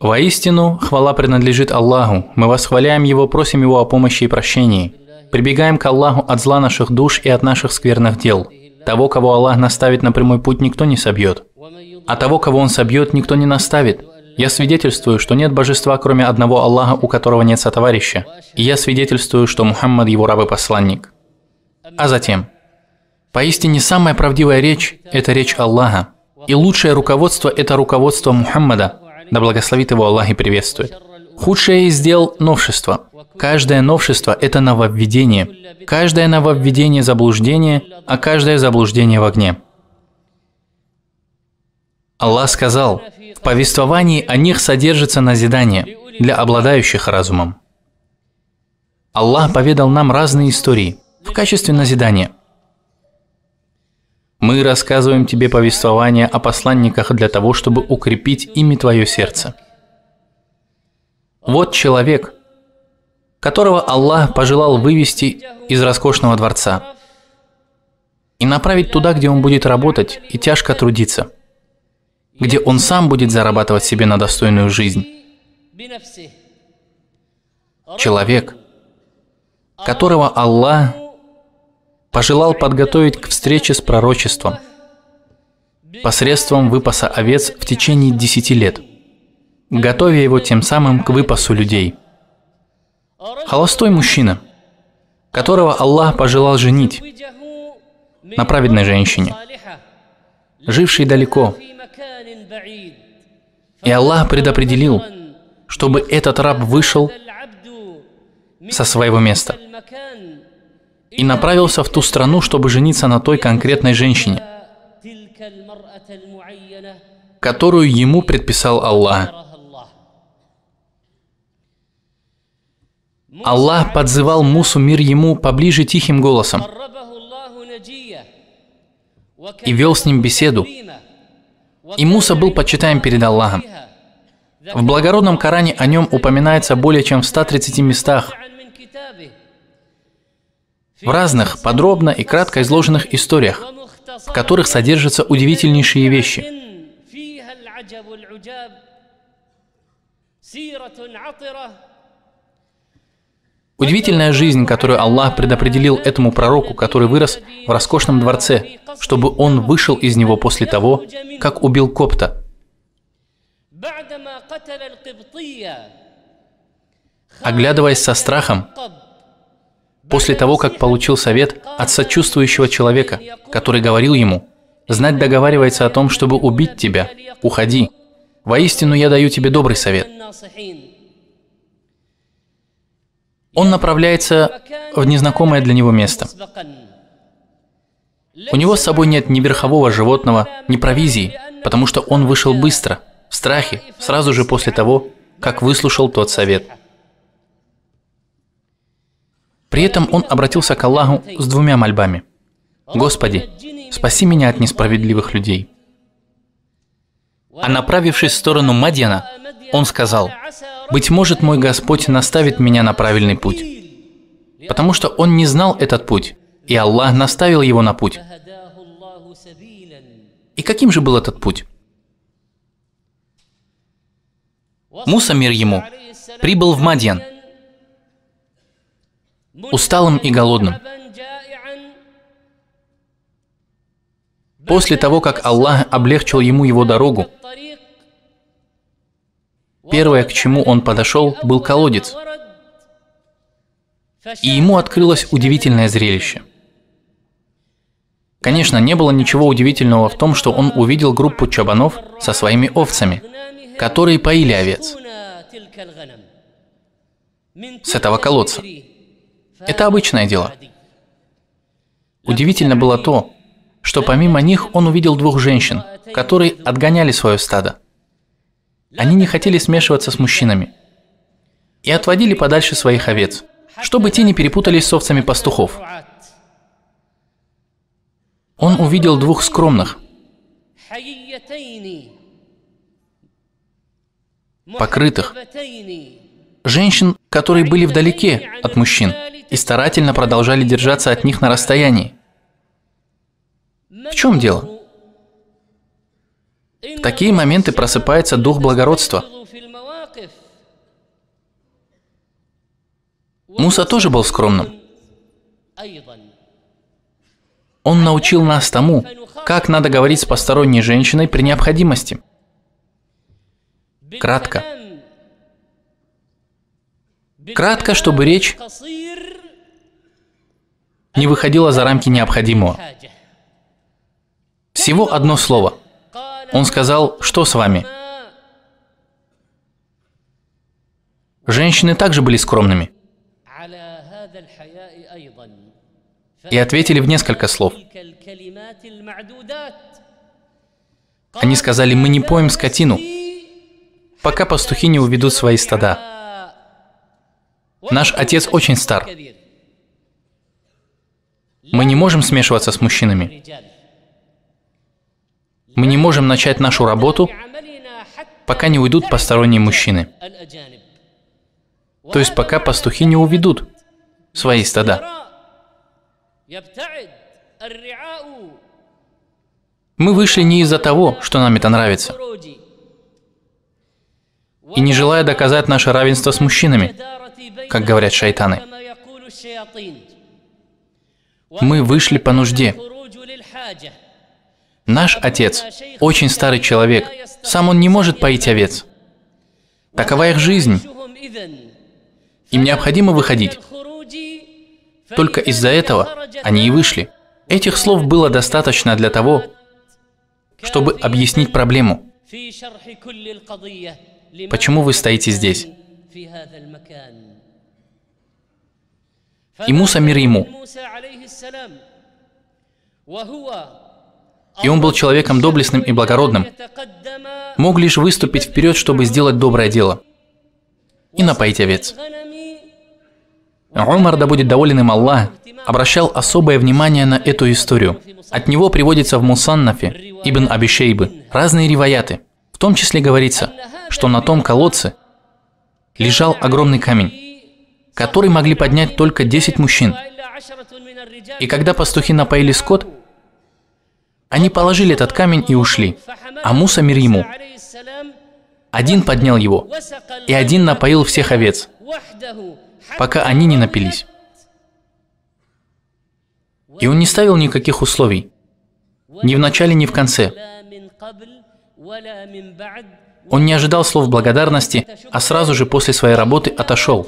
Воистину, хвала принадлежит Аллаху. Мы восхваляем Его, просим Его о помощи и прощении. Прибегаем к Аллаху от зла наших душ и от наших скверных дел. Того, кого Аллах наставит на прямой путь, никто не собьет. А того, кого Он собьет, никто не наставит. Я свидетельствую, что нет божества, кроме одного Аллаха, у которого нет сотоварища. И я свидетельствую, что Мухаммад – его раб и посланник. А затем. Поистине самая правдивая речь – это речь Аллаха. И лучшее руководство – это руководство Мухаммада – да благословит его Аллах и приветствует. Худшее из дел – новшество. Каждое новшество – это нововведение. Каждое нововведение – заблуждение, а каждое заблуждение – в огне. Аллах сказал, в повествовании о них содержится назидание для обладающих разумом. Аллах поведал нам разные истории в качестве назидания – мы рассказываем тебе повествование о посланниках для того, чтобы укрепить ими твое сердце. Вот человек, которого Аллах пожелал вывести из роскошного дворца и направить туда, где он будет работать и тяжко трудиться, где он сам будет зарабатывать себе на достойную жизнь. Человек, которого Аллах пожелал подготовить к встрече с пророчеством посредством выпаса овец в течение десяти лет, готовя его тем самым к выпасу людей. Холостой мужчина, которого Аллах пожелал женить на праведной женщине, жившей далеко. И Аллах предопределил, чтобы этот раб вышел со своего места – и направился в ту страну, чтобы жениться на той конкретной женщине, которую ему предписал Аллах. Аллах подзывал Мусу, мир ему, поближе тихим голосом и вел с ним беседу. И Муса был почитаем перед Аллахом. В благородном Коране о нем упоминается более чем в 130 местах – в разных, подробно и кратко изложенных историях, в которых содержатся удивительнейшие вещи. Удивительная жизнь, которую Аллах предопределил этому пророку, который вырос в роскошном дворце, чтобы он вышел из него после того, как убил Копта. Оглядываясь со страхом, после того, как получил совет от сочувствующего человека, который говорил ему, «Знать договаривается о том, чтобы убить тебя. Уходи. Воистину я даю тебе добрый совет». Он направляется в незнакомое для него место. У него с собой нет ни верхового животного, ни провизии, потому что он вышел быстро, в страхе, сразу же после того, как выслушал тот совет – при этом он обратился к Аллаху с двумя мольбами. «Господи, спаси меня от несправедливых людей». А направившись в сторону Мадьяна, он сказал, «Быть может, мой Господь наставит меня на правильный путь». Потому что он не знал этот путь, и Аллах наставил его на путь. И каким же был этот путь? Муса, мир ему, прибыл в Мадьян – усталым и голодным. После того, как Аллах облегчил ему его дорогу, первое, к чему он подошел, был колодец. И ему открылось удивительное зрелище. Конечно, не было ничего удивительного в том, что он увидел группу чабанов со своими овцами, которые поили овец с этого колодца. Это обычное дело. Удивительно было то, что помимо них он увидел двух женщин, которые отгоняли свое стадо. Они не хотели смешиваться с мужчинами и отводили подальше своих овец, чтобы те не перепутались с овцами пастухов. Он увидел двух скромных, покрытых, женщин, которые были вдалеке от мужчин, и старательно продолжали держаться от них на расстоянии. В чем дело? В такие моменты просыпается дух благородства. Муса тоже был скромным. Он научил нас тому, как надо говорить с посторонней женщиной при необходимости. Кратко. Кратко, чтобы речь не выходило за рамки необходимого. Всего одно слово. Он сказал, что с вами? Женщины также были скромными. И ответили в несколько слов. Они сказали, мы не поем скотину, пока пастухи не уведут свои стада. Наш отец очень стар, мы не можем смешиваться с мужчинами. Мы не можем начать нашу работу, пока не уйдут посторонние мужчины. То есть пока пастухи не уведут свои стада. Мы вышли не из-за того, что нам это нравится, и не желая доказать наше равенство с мужчинами, как говорят шайтаны. Мы вышли по нужде. Наш отец очень старый человек, сам он не может поить овец. Такова их жизнь. Им необходимо выходить. Только из-за этого они и вышли. Этих слов было достаточно для того, чтобы объяснить проблему. Почему вы стоите здесь? И Муса, мир ему. И он был человеком доблестным и благородным, мог лишь выступить вперед, чтобы сделать доброе дело и напоить овец. Умар, да будет доволен им Аллах, обращал особое внимание на эту историю. От него приводится в Мусаннафе, Ибн Абишейбы, разные риваяты. В том числе говорится, что на том колодце лежал огромный камень который могли поднять только 10 мужчин. И когда пастухи напоили скот, они положили этот камень и ушли. А Муса мир ему. Один поднял его, и один напоил всех овец, пока они не напились. И он не ставил никаких условий, ни в начале, ни в конце. Он не ожидал слов благодарности, а сразу же после своей работы отошел.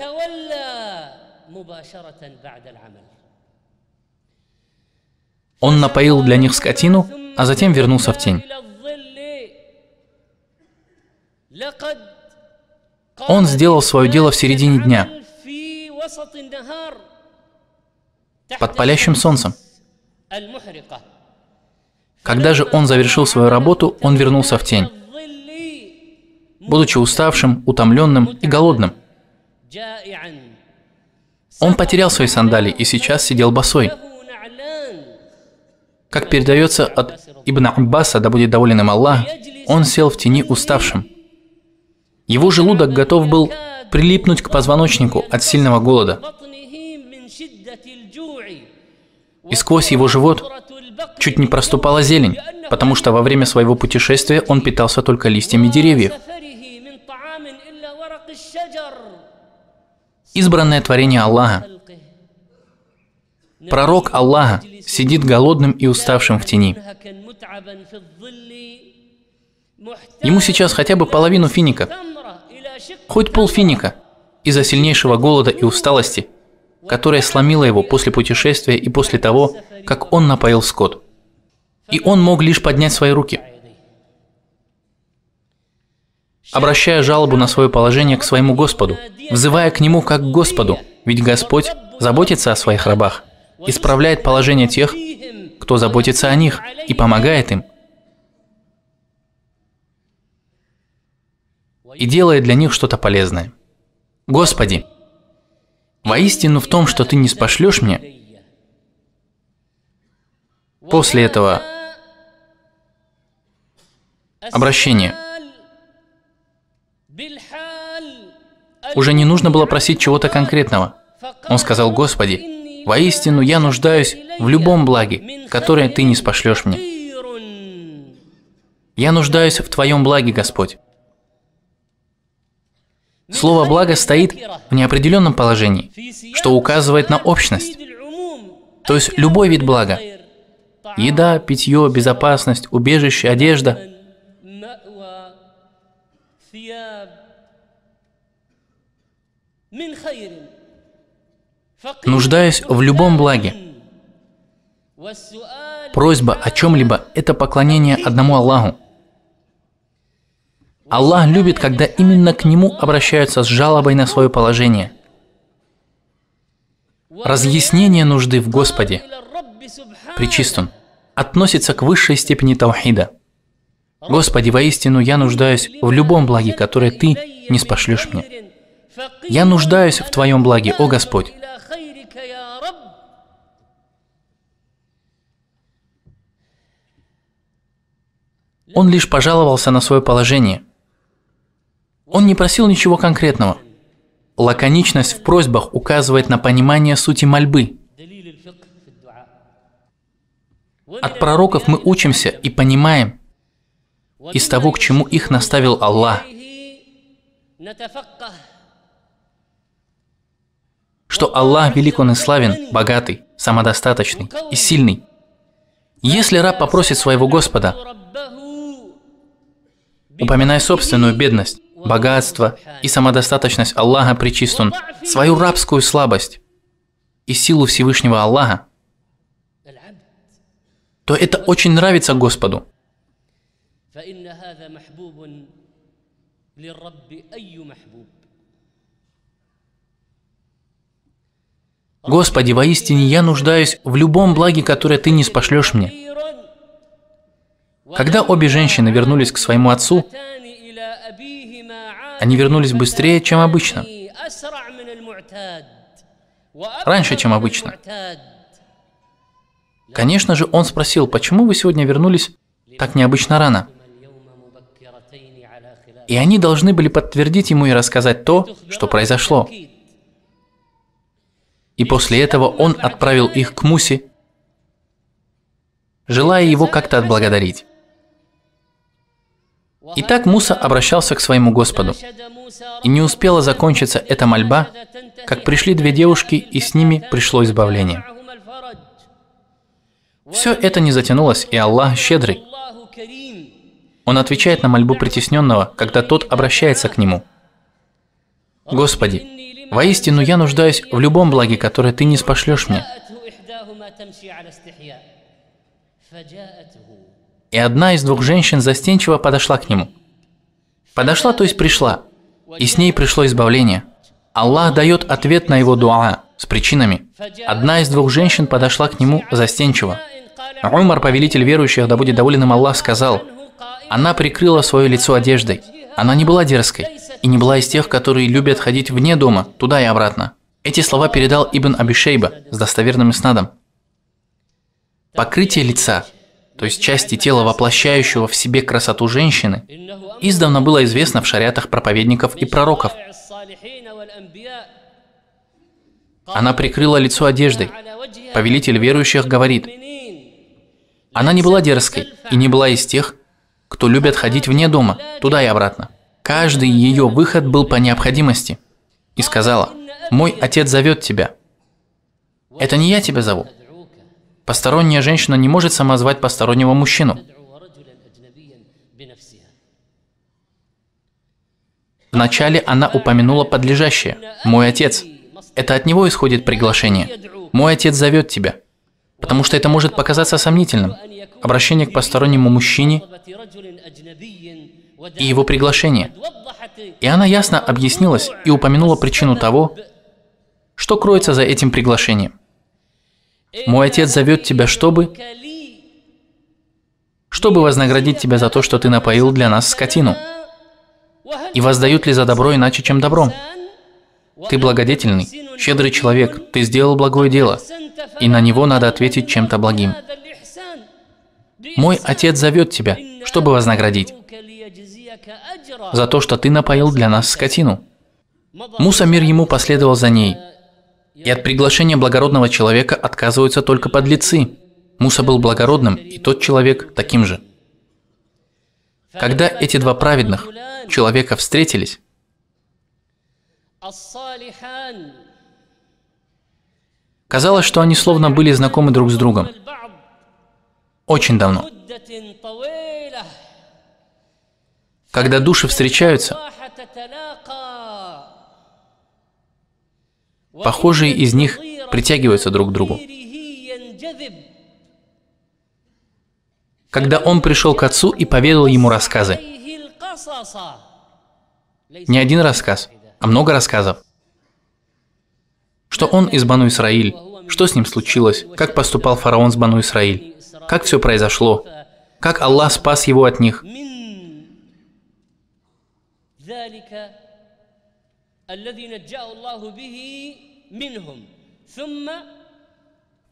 مباشرة بعد Он напоил для них скотину, а затем вернулся в тень. Он сделал свое дело в середине дня, под палящим солнцем. Когда же он завершил свою работу, он вернулся в тень, будучи уставшим, утомленным и голодным. Он потерял свои сандали и сейчас сидел босой. Как передается от Ибн Аббаса, да будет доволен им Аллах, он сел в тени уставшим. Его желудок готов был прилипнуть к позвоночнику от сильного голода. И сквозь его живот чуть не проступала зелень, потому что во время своего путешествия он питался только листьями деревьев. избранное творение Аллаха. Пророк Аллаха сидит голодным и уставшим в тени. Ему сейчас хотя бы половину финика, хоть пол финика, из-за сильнейшего голода и усталости, которая сломила его после путешествия и после того, как он напоил скот. И он мог лишь поднять свои руки – обращая жалобу на свое положение к своему Господу, взывая к Нему как к Господу, ведь Господь заботится о своих рабах, исправляет положение тех, кто заботится о них и помогает им, и делает для них что-то полезное. Господи, воистину в том, что Ты не спошлешь мне, после этого обращение. Уже не нужно было просить чего-то конкретного. Он сказал, «Господи, воистину я нуждаюсь в любом благе, которое Ты не спошлешь мне. Я нуждаюсь в Твоем благе, Господь». Слово «благо» стоит в неопределенном положении, что указывает на общность. То есть любой вид блага. Еда, питье, безопасность, убежище, одежда Нуждаюсь в любом благе. Просьба о чем-либо – это поклонение одному Аллаху. Аллах любит, когда именно к Нему обращаются с жалобой на свое положение. Разъяснение нужды в Господе, причистун, относится к высшей степени Таухида. Господи, воистину я нуждаюсь в любом благе, которое Ты не спошлешь мне. Я нуждаюсь в Твоем благе, о Господь. Он лишь пожаловался на свое положение. Он не просил ничего конкретного. Лаконичность в просьбах указывает на понимание сути мольбы. От пророков мы учимся и понимаем из того, к чему их наставил Аллах что Аллах велик Он и славен, богатый, самодостаточный и сильный. Если раб попросит своего Господа, упоминая собственную бедность, богатство и самодостаточность Аллаха причистун, свою рабскую слабость и силу Всевышнего Аллаха, то это очень нравится Господу. Господи, воистине я нуждаюсь в любом благе, которое ты не спошлешь мне. Когда обе женщины вернулись к своему отцу, они вернулись быстрее, чем обычно. Раньше, чем обычно. Конечно же, он спросил, почему вы сегодня вернулись так необычно рано? И они должны были подтвердить ему и рассказать то, что произошло и после этого он отправил их к Мусе, желая его как-то отблагодарить. Итак, Муса обращался к своему Господу. И не успела закончиться эта мольба, как пришли две девушки, и с ними пришло избавление. Все это не затянулось, и Аллах щедрый. Он отвечает на мольбу притесненного, когда тот обращается к нему. «Господи, Воистину, я нуждаюсь в любом благе, которое ты не спошлешь мне. И одна из двух женщин застенчиво подошла к нему. Подошла, то есть пришла. И с ней пришло избавление. Аллах дает ответ на его дуа с причинами. Одна из двух женщин подошла к нему застенчиво. Умар, повелитель верующих, да будет доволен им Аллах, сказал, «Она прикрыла свое лицо одеждой. Она не была дерзкой и не была из тех, которые любят ходить вне дома, туда и обратно. Эти слова передал Ибн Абишейба с достоверным снадом. Покрытие лица, то есть части тела, воплощающего в себе красоту женщины, издавна было известно в шариатах проповедников и пророков. Она прикрыла лицо одеждой. Повелитель верующих говорит, она не была дерзкой и не была из тех, кто любят ходить вне дома, туда и обратно. Каждый ее выход был по необходимости. И сказала, «Мой отец зовет тебя». Это не я тебя зову. Посторонняя женщина не может сама звать постороннего мужчину. Вначале она упомянула подлежащее. «Мой отец». Это от него исходит приглашение. «Мой отец зовет тебя». Потому что это может показаться сомнительным. Обращение к постороннему мужчине и его приглашение. И она ясно объяснилась и упомянула причину того, что кроется за этим приглашением. Мой отец зовет тебя, чтобы... Чтобы вознаградить тебя за то, что ты напоил для нас скотину. И воздают ли за добро иначе, чем добром? Ты благодетельный, щедрый человек, ты сделал благое дело, и на него надо ответить чем-то благим. Мой отец зовет тебя, чтобы вознаградить за то, что ты напоил для нас скотину». Муса мир ему последовал за ней. И от приглашения благородного человека отказываются только подлецы. Муса был благородным, и тот человек таким же. Когда эти два праведных человека встретились, казалось, что они словно были знакомы друг с другом. Очень давно. Когда души встречаются, похожие из них притягиваются друг к другу. Когда он пришел к отцу и поведал ему рассказы. Не один рассказ, а много рассказов. Что он из Бану Исраиль, что с ним случилось, как поступал фараон с Бану Исраиль, как все произошло, как Аллах спас его от них, ذلك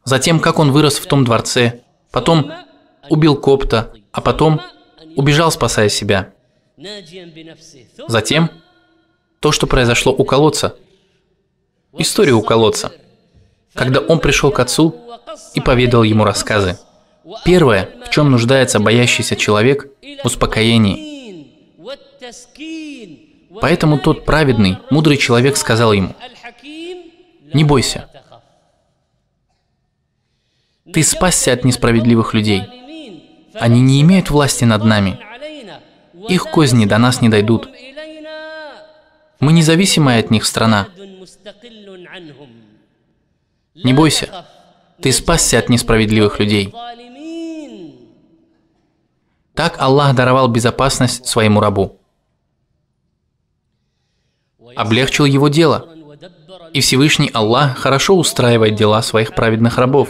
Затем, как он вырос в том дворце, потом убил Копта, а потом убежал, спасая себя. Затем то, что произошло у колодца, историю у колодца, когда он пришел к отцу и поведал ему рассказы. Первое, в чем нуждается боящийся человек – успокоение Поэтому тот праведный, мудрый человек сказал ему, «Не бойся, ты спасся от несправедливых людей. Они не имеют власти над нами. Их козни до нас не дойдут. Мы независимая от них страна. Не бойся, ты спасся от несправедливых людей. Так Аллах даровал безопасность своему рабу облегчил его дело. И Всевышний Аллах хорошо устраивает дела своих праведных рабов.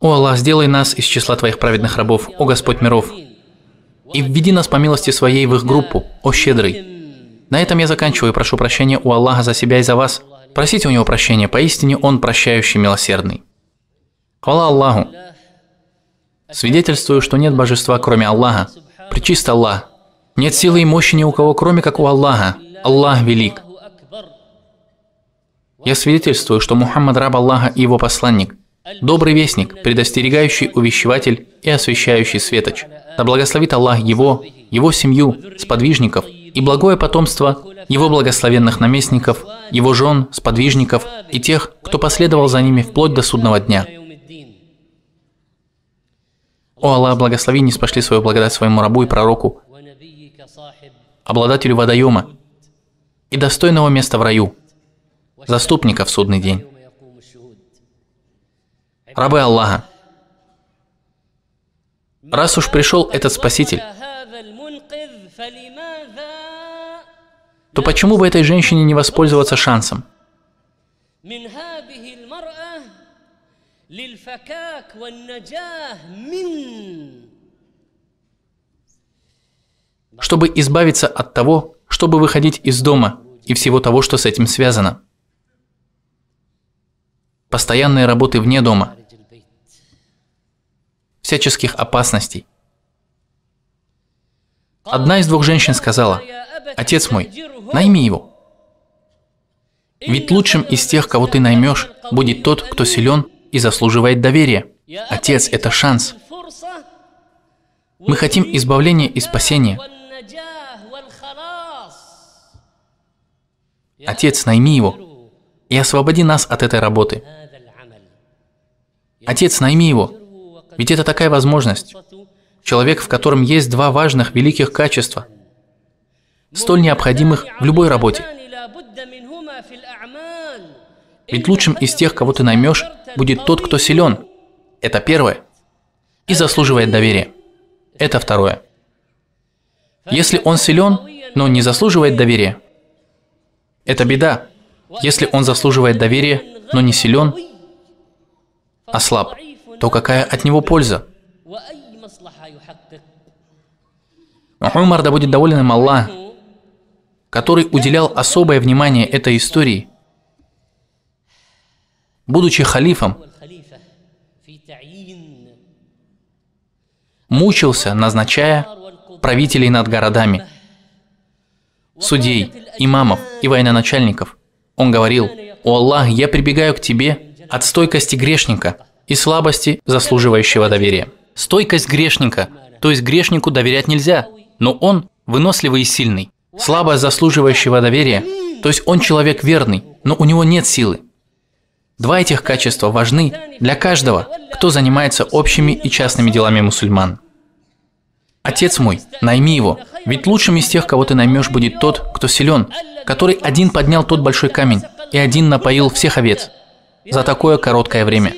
О Аллах, сделай нас из числа Твоих праведных рабов, о Господь миров, и введи нас по милости Своей в их группу, о щедрый. На этом я заканчиваю и прошу прощения у Аллаха за себя и за вас. Просите у Него прощения, поистине Он прощающий милосердный. Хвала Аллаху! Свидетельствую, что нет божества, кроме Аллаха. Причист Аллах. Нет силы и мощи ни у кого, кроме как у Аллаха. Аллах велик. Я свидетельствую, что Мухаммад раб Аллаха и его посланник, добрый вестник, предостерегающий увещеватель и освещающий светоч. Да благословит Аллах его, его семью, сподвижников и благое потомство его благословенных наместников, его жен, сподвижников и тех, кто последовал за ними вплоть до судного дня. О Аллах, благослови, не спошли свою благодать своему рабу и пророку, обладателю водоема и достойного места в раю, заступника в судный день. Рабы Аллаха, раз уж пришел этот Спаситель, то почему бы этой женщине не воспользоваться шансом? للفكاك والنجاه من чтобы избавиться от того, чтобы выходить из дома и всего того, что с этим связано. Постоянные работы вне дома, всяческих опасностей. Одна из двух женщин сказала, «Отец мой, найми его». Ведь лучшим из тех, кого ты наймешь, будет тот, кто силен и заслуживает доверия. Отец – это шанс. Мы хотим избавления и спасения. Отец, найми его и освободи нас от этой работы. Отец, найми его, а ведь это такая возможность. Человек, в котором есть два важных великих качества, столь необходимых в любой работе. Ведь лучшим из тех, кого ты наймешь, будет тот, кто силен. Это первое. И заслуживает доверия. Это второе. Если он силен, но не заслуживает доверия, это беда. Если он заслуживает доверия, но не силен, а слаб, то какая от него польза? Умар, да будет доволен им Аллах, который уделял особое внимание этой истории – будучи халифом, мучился, назначая правителей над городами, судей, имамов и военачальников. Он говорил, «О Аллах, я прибегаю к Тебе от стойкости грешника и слабости заслуживающего доверия». Стойкость грешника, то есть грешнику доверять нельзя, но он выносливый и сильный. Слабость заслуживающего доверия, то есть он человек верный, но у него нет силы. Два этих качества важны для каждого, кто занимается общими и частными делами мусульман. Отец мой, найми его, ведь лучшим из тех, кого ты наймешь, будет тот, кто силен, который один поднял тот большой камень и один напоил всех овец за такое короткое время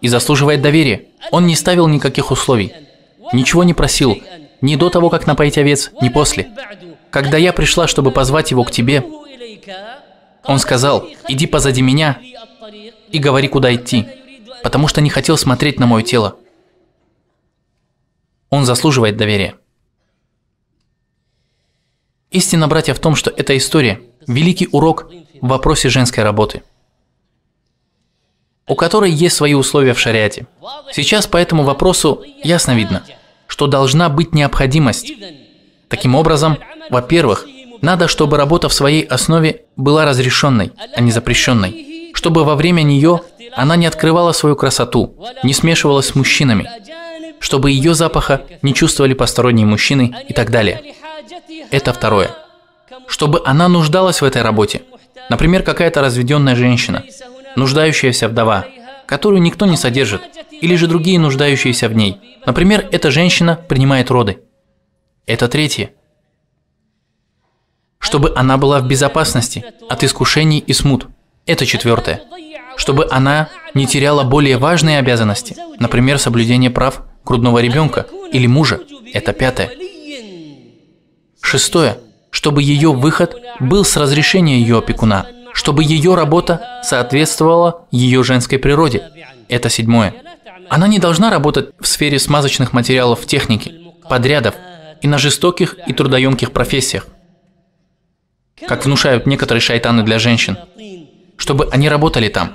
и заслуживает доверия. Он не ставил никаких условий, ничего не просил, ни до того, как напоить овец, ни после. Когда я пришла, чтобы позвать его к тебе, он сказал, иди позади меня, и говори, куда идти, потому что не хотел смотреть на мое тело. Он заслуживает доверия. Истина, братья, в том, что эта история – великий урок в вопросе женской работы, у которой есть свои условия в шариате. Сейчас по этому вопросу ясно видно, что должна быть необходимость. Таким образом, во-первых, надо, чтобы работа в своей основе была разрешенной, а не запрещенной чтобы во время нее она не открывала свою красоту, не смешивалась с мужчинами, чтобы ее запаха не чувствовали посторонние мужчины и так далее. Это второе. Чтобы она нуждалась в этой работе. Например, какая-то разведенная женщина, нуждающаяся вдова, которую никто не содержит, или же другие нуждающиеся в ней. Например, эта женщина принимает роды. Это третье. Чтобы она была в безопасности от искушений и смут – это четвертое. Чтобы она не теряла более важные обязанности, например, соблюдение прав грудного ребенка или мужа. Это пятое. Шестое. Чтобы ее выход был с разрешения ее опекуна, чтобы ее работа соответствовала ее женской природе. Это седьмое. Она не должна работать в сфере смазочных материалов техники, подрядов и на жестоких и трудоемких профессиях, как внушают некоторые шайтаны для женщин чтобы они работали там,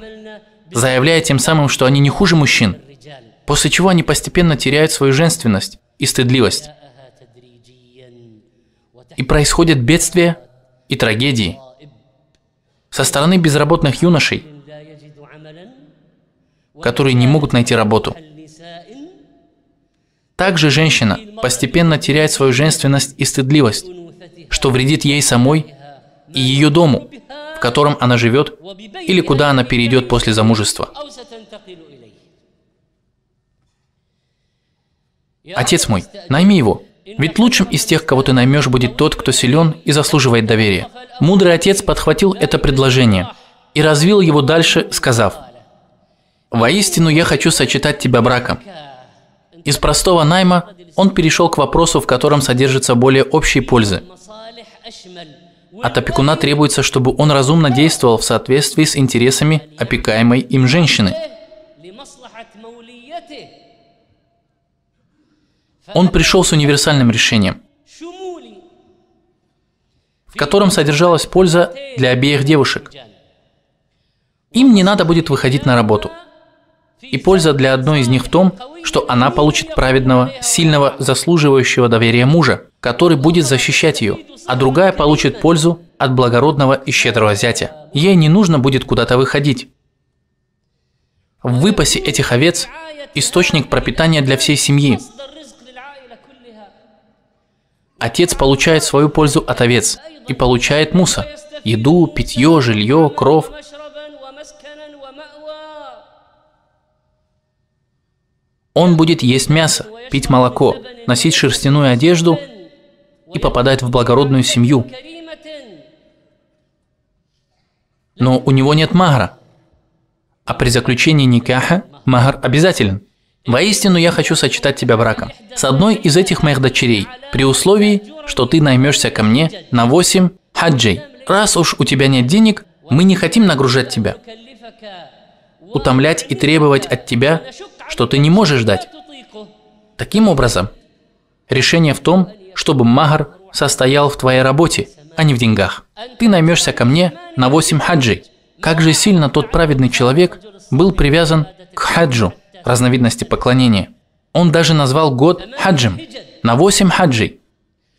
заявляя тем самым, что они не хуже мужчин, после чего они постепенно теряют свою женственность и стыдливость. И происходят бедствия и трагедии со стороны безработных юношей, которые не могут найти работу. Также женщина постепенно теряет свою женственность и стыдливость, что вредит ей самой и ее дому в котором она живет, или куда она перейдет после замужества. Отец мой, найми его, ведь лучшим из тех, кого ты наймешь, будет тот, кто силен и заслуживает доверия. Мудрый отец подхватил это предложение и развил его дальше, сказав, «Воистину я хочу сочетать тебя браком». Из простого найма он перешел к вопросу, в котором содержится более общие пользы. От опекуна требуется, чтобы он разумно действовал в соответствии с интересами опекаемой им женщины. Он пришел с универсальным решением, в котором содержалась польза для обеих девушек. Им не надо будет выходить на работу. И польза для одной из них в том, что она получит праведного, сильного, заслуживающего доверия мужа, который будет защищать ее, а другая получит пользу от благородного и щедрого зятя. Ей не нужно будет куда-то выходить. В выпасе этих овец – источник пропитания для всей семьи. Отец получает свою пользу от овец и получает муса – еду, питье, жилье, кровь. Он будет есть мясо, пить молоко, носить шерстяную одежду и попадает в благородную семью. Но у него нет магра, А при заключении никаха махар обязателен. Воистину я хочу сочетать тебя браком с одной из этих моих дочерей, при условии, что ты наймешься ко мне на 8 хаджей. Раз уж у тебя нет денег, мы не хотим нагружать тебя, утомлять и требовать от тебя, что ты не можешь дать. Таким образом, решение в том, чтобы магар состоял в твоей работе, а не в деньгах. Ты наймешься ко мне на 8 хаджей. Как же сильно тот праведный человек был привязан к хаджу, разновидности поклонения. Он даже назвал год хаджем, на 8 хаджей.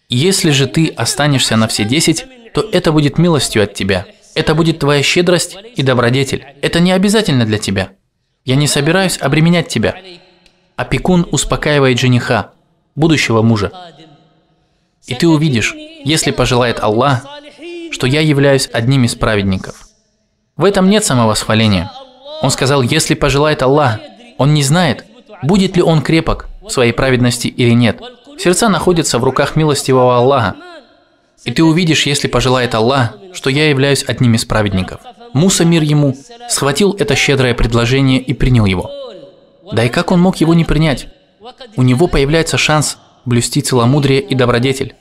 Если же ты останешься на все 10, то это будет милостью от тебя. Это будет твоя щедрость и добродетель. Это не обязательно для тебя. Я не собираюсь обременять тебя. Опекун успокаивает жениха, будущего мужа. И ты увидишь, если пожелает Аллах, что я являюсь одним из праведников. В этом нет самовосхваления. Он сказал, если пожелает Аллах, он не знает, будет ли он крепок в своей праведности или нет. Сердца находятся в руках милостивого Аллаха. И ты увидишь, если пожелает Аллах, что я являюсь одним из праведников. Муса, мир ему, схватил это щедрое предложение и принял его. Да и как он мог его не принять? У него появляется шанс блюсти целомудрие и добродетель.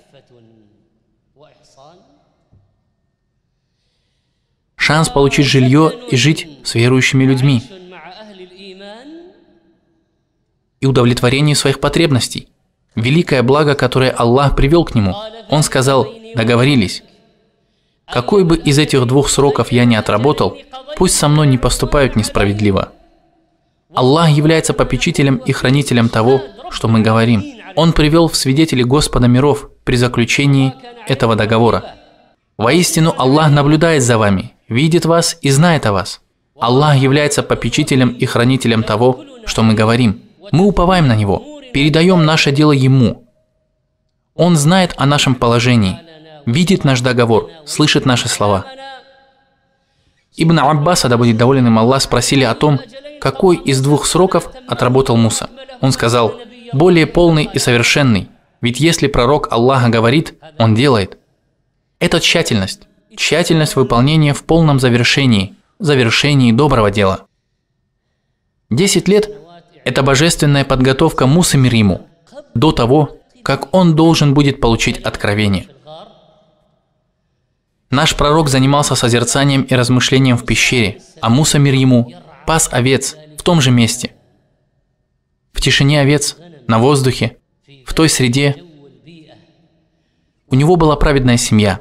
Шанс получить жилье и жить с верующими людьми. И удовлетворение своих потребностей. Великое благо, которое Аллах привел к нему. Он сказал, договорились. Какой бы из этих двух сроков я не отработал, пусть со мной не поступают несправедливо. Аллах является попечителем и хранителем того, что мы говорим он привел в свидетели Господа миров при заключении этого договора. Воистину Аллах наблюдает за вами, видит вас и знает о вас. Аллах является попечителем и хранителем того, что мы говорим. Мы уповаем на Него, передаем наше дело Ему. Он знает о нашем положении, видит наш договор, слышит наши слова. Ибн Аббаса, да будет доволен им Аллах, спросили о том, какой из двух сроков отработал Муса. Он сказал, более полный и совершенный. Ведь если пророк Аллаха говорит, он делает. Это тщательность. Тщательность выполнения в полном завершении, завершении доброго дела. Десять лет – это божественная подготовка Мусы мир ему, до того, как он должен будет получить откровение. Наш пророк занимался созерцанием и размышлением в пещере, а Муса мир ему пас овец в том же месте. В тишине овец на воздухе, в той среде. У него была праведная семья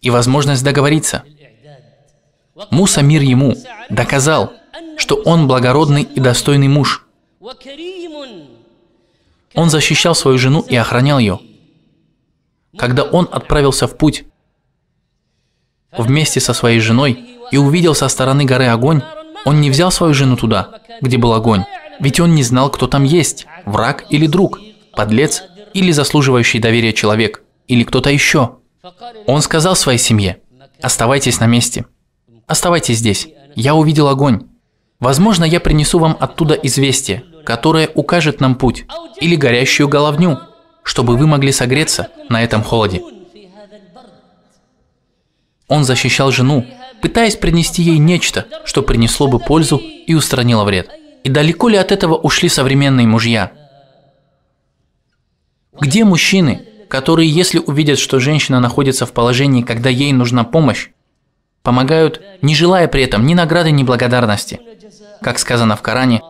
и возможность договориться. Муса, мир ему, доказал, что он благородный и достойный муж. Он защищал свою жену и охранял ее. Когда он отправился в путь вместе со своей женой и увидел со стороны горы огонь, он не взял свою жену туда, где был огонь. Ведь он не знал, кто там есть, враг или друг, подлец или заслуживающий доверия человек, или кто-то еще. Он сказал своей семье, оставайтесь на месте, оставайтесь здесь, я увидел огонь. Возможно, я принесу вам оттуда известие, которое укажет нам путь, или горящую головню, чтобы вы могли согреться на этом холоде. Он защищал жену, пытаясь принести ей нечто, что принесло бы пользу и устранило вред. И далеко ли от этого ушли современные мужья? Где мужчины, которые, если увидят, что женщина находится в положении, когда ей нужна помощь, помогают, не желая при этом ни награды, ни благодарности? Как сказано в Коране,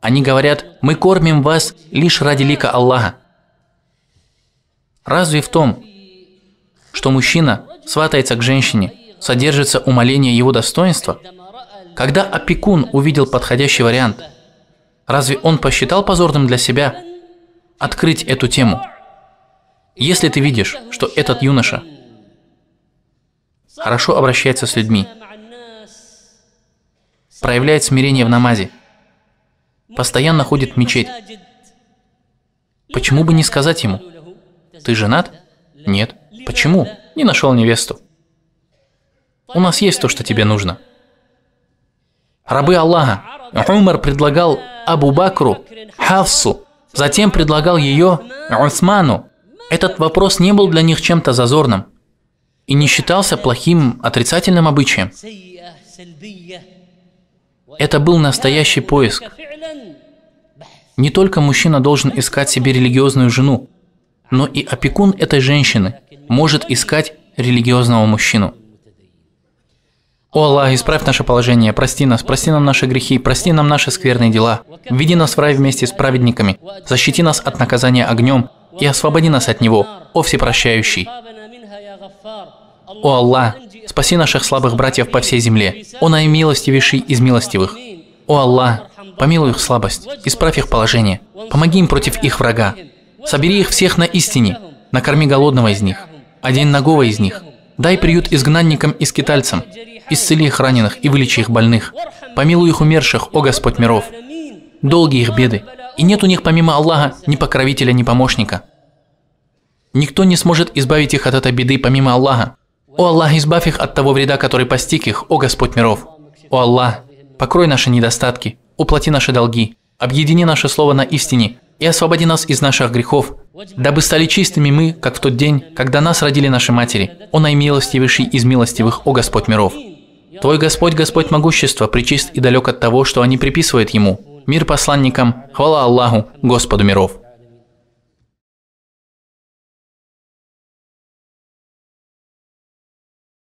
они говорят, мы кормим вас лишь ради лика Аллаха. Разве в том, что мужчина сватается к женщине, содержится умоление его достоинства? Когда опекун увидел подходящий вариант, разве он посчитал позорным для себя открыть эту тему? Если ты видишь, что этот юноша хорошо обращается с людьми, проявляет смирение в намазе, постоянно ходит в мечеть, почему бы не сказать ему, ты женат? Нет. Почему? Не нашел невесту. У нас есть то, что тебе нужно. Рабы Аллаха. Умар предлагал Абу Бакру, Хавсу, затем предлагал ее Усману. Этот вопрос не был для них чем-то зазорным и не считался плохим, отрицательным обычаем. Это был настоящий поиск. Не только мужчина должен искать себе религиозную жену, но и опекун этой женщины может искать религиозного мужчину. О Аллах, исправь наше положение, прости нас, прости нам наши грехи, прости нам наши скверные дела. Введи нас в рай вместе с праведниками, защити нас от наказания огнем и освободи нас от него, о всепрощающий. О Аллах, спаси наших слабых братьев по всей земле, о наимилостивейший из милостивых. О Аллах, помилуй их слабость, исправь их положение, помоги им против их врага. Собери их всех на истине, накорми голодного из них, одень ногого из них, дай приют изгнанникам и скитальцам, исцели их раненых и вылечи их больных. Помилуй их умерших, о Господь миров. Долгие их беды, и нет у них помимо Аллаха ни покровителя, ни помощника. Никто не сможет избавить их от этой беды помимо Аллаха. О Аллах, избавь их от того вреда, который постиг их, о Господь миров. О Аллах, покрой наши недостатки, уплати наши долги, объедини наше слово на истине и освободи нас из наших грехов, дабы стали чистыми мы, как в тот день, когда нас родили наши матери. О наимилостивейший из милостивых, о Господь миров! Твой Господь, Господь могущества, причист и далек от того, что они приписывают Ему. Мир посланникам, хвала Аллаху, Господу миров.